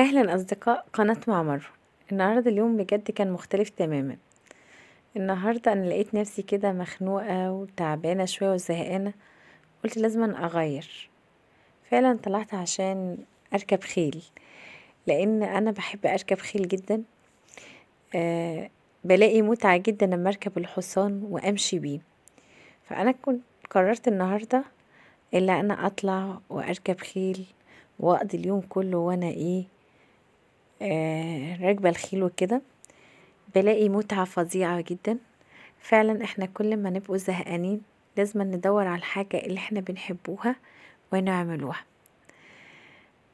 اهلا اصدقاء قناة معمر النهاردة اليوم بجد كان مختلف تماما النهاردة انا لقيت نفسي كده مخنوقة وتعبانة شوية وزهقانة قلت لازم اغير فعلا طلعت عشان اركب خيل لان انا بحب اركب خيل جدا أه بلاقي متعة جدا لما اركب الحصان وامشي بيه فانا كنت قررت النهاردة إلا انا اطلع واركب خيل واقضي اليوم كله وانا ايه آه، راكبة الخيل وكده بلاقي متعة فظيعة جدا فعلا احنا كل ما نبقوا زهقانين لازم ندور على الحاجة اللي احنا بنحبوها ونعملوها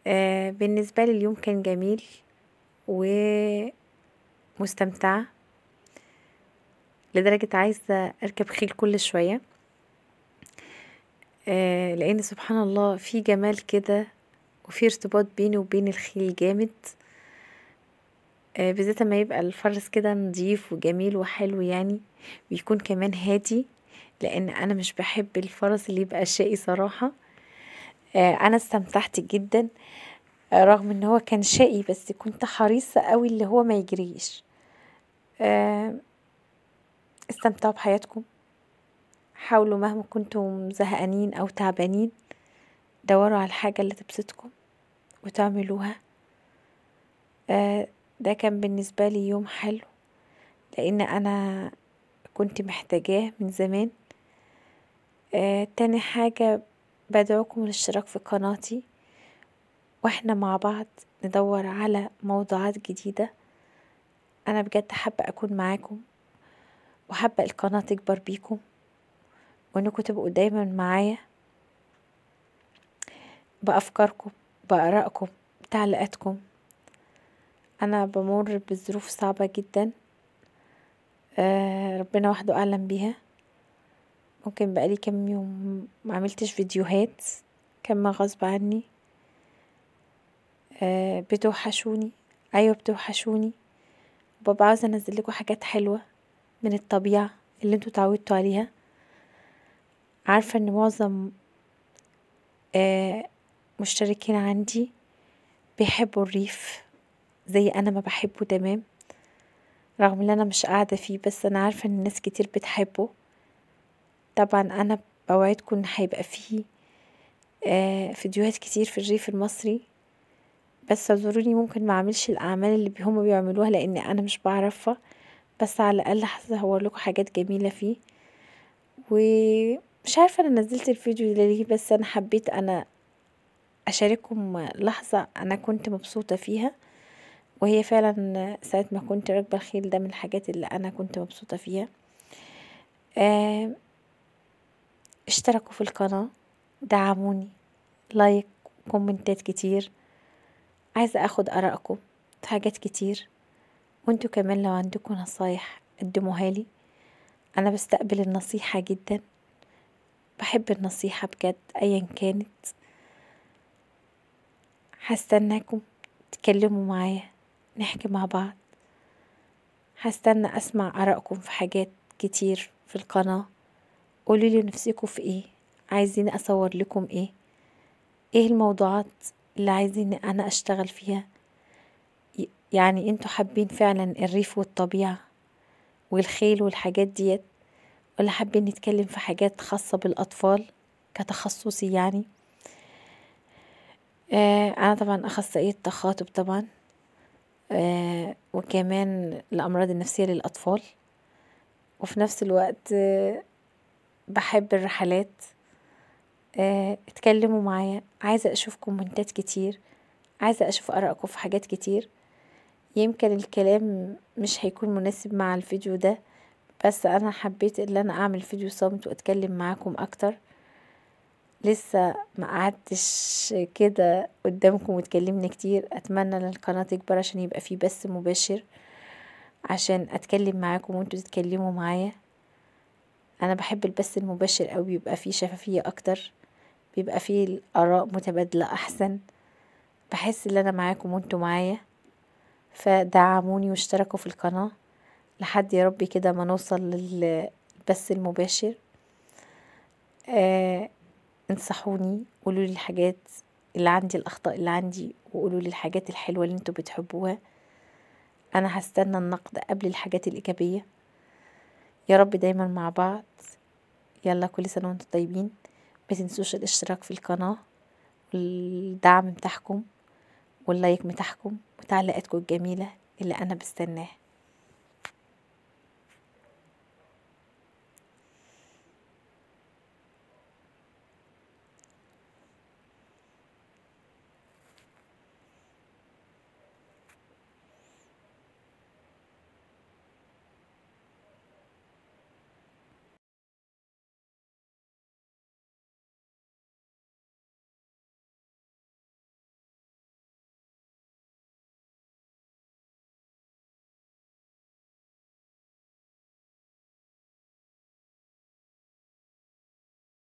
آه، بالنسبة لي اليوم كان جميل ومستمتع لدرجة عايزة أركب خيل كل شوية آه، لأن سبحان الله في جمال كده وفي ارتباط بيني وبين الخيل جامد آه، بالذات ما يبقى الفرس كده نضيف وجميل وحلو يعني ويكون كمان هادي لان انا مش بحب الفرس اللي يبقى شقي صراحة آه، انا استمتعت جدا آه، رغم ان هو كان شقي بس كنت حريصة قوي اللي هو ما يجريش استمتعوا بحياتكم حاولوا مهما كنتم زهقانين او تعبانين دوروا على الحاجة اللي تبسطكم وتعملوها آه ده كان بالنسبة لي يوم حلو لأن أنا كنت محتاجاه من زمان آه تاني حاجة بدعوكم للاشتراك في قناتي واحنا مع بعض ندور على موضوعات جديدة أنا بجد حابة أكون معاكم وحابة القناة تكبر بيكم وإنكم تبقوا دايما معايا بأفكاركم بآرائكم بتعليقاتكم انا بمر بظروف صعبة جدا آه، ربنا وحده اعلم بيها ممكن بقالي كام يوم معملتش فيديوهات كان ما غصب عني آه، بتوحشوني ايوه بتوحشوني بابا عاوز انزل لكم حاجات حلوة من الطبيعة اللي انتوا اتعودتوا عليها عارفة ان معظم آه، مشتركين عندي بيحبوا الريف زي انا ما بحبه تمام رغم ان انا مش قاعدة فيه بس انا عارفة ان الناس كتير بتحبه طبعا انا بوعدكم ان هيبقى فيه آه فيديوهات كتير في الريف المصري بس اعذروني ممكن ما اعملش الاعمال اللي هما بيعملوها لان انا مش بعرفها بس على الاقل هصور لكم حاجات جميله فيه ومش عارفه انا نزلت الفيديو ده ليه بس انا حبيت انا اشارككم لحظه انا كنت مبسوطه فيها وهي فعلا ساعة ما كنت راكبة الخيل ده من الحاجات اللي أنا كنت مبسوطة فيها آه، اشتركوا في القناة دعموني لايك كومنتات كتير عايزة أخد آرائكم في حاجات كتير وانتوا كمان لو عندكم نصايح قدموها لي أنا بستقبل النصيحة جدا بحب النصيحة بجد أيا كانت هستناكم تكلموا معايا نحكي مع بعض هستنى أسمع آرائكم في حاجات كتير في القناة قولولي نفسكم في ايه عايزين أصور لكم ايه ايه الموضوعات اللي عايزين أنا أشتغل فيها يعني انتوا حابين فعلا الريف والطبيعة والخيل والحاجات ديت ولا حابين نتكلم في حاجات خاصة بالأطفال كتخصصي يعني آه أنا طبعا أخصائية تخاطب طبعا آه، وكمان الأمراض النفسية للأطفال وفي نفس الوقت آه، بحب الرحلات آه، اتكلموا معايا عايزة أشوف كومنتات كتير عايزة أشوف آرائكم في حاجات كتير يمكن الكلام مش هيكون مناسب مع الفيديو ده بس أنا حبيت إن أنا أعمل فيديو صامت وأتكلم معاكم أكتر لسه ما قعدتش كده قدامكم وتكلمنا كتير اتمنى ان القناه تكبر عشان يبقى فيه بث مباشر عشان اتكلم معاكم وانتوا تتكلموا معايا انا بحب البث المباشر قوي بيبقى فيه شفافيه اكتر بيبقى فيه الاراء متبادله احسن بحس ان انا معاكم وانتوا معايا فدعموني واشتركوا في القناه لحد يا ربي كده ما نوصل للبث المباشر آه انصحوني قولوا لي الحاجات اللي عندي الاخطاء اللي عندي وقولوا لي الحاجات الحلوه اللي انتوا بتحبوها انا هستنى النقد قبل الحاجات الايجابيه يا رب دايما مع بعض يلا كل سنه وانتم طيبين ما تنسوش الاشتراك في القناه والدعم بتاعكم واللايك بتاعكم وتعليقاتكم الجميله اللي انا بستناها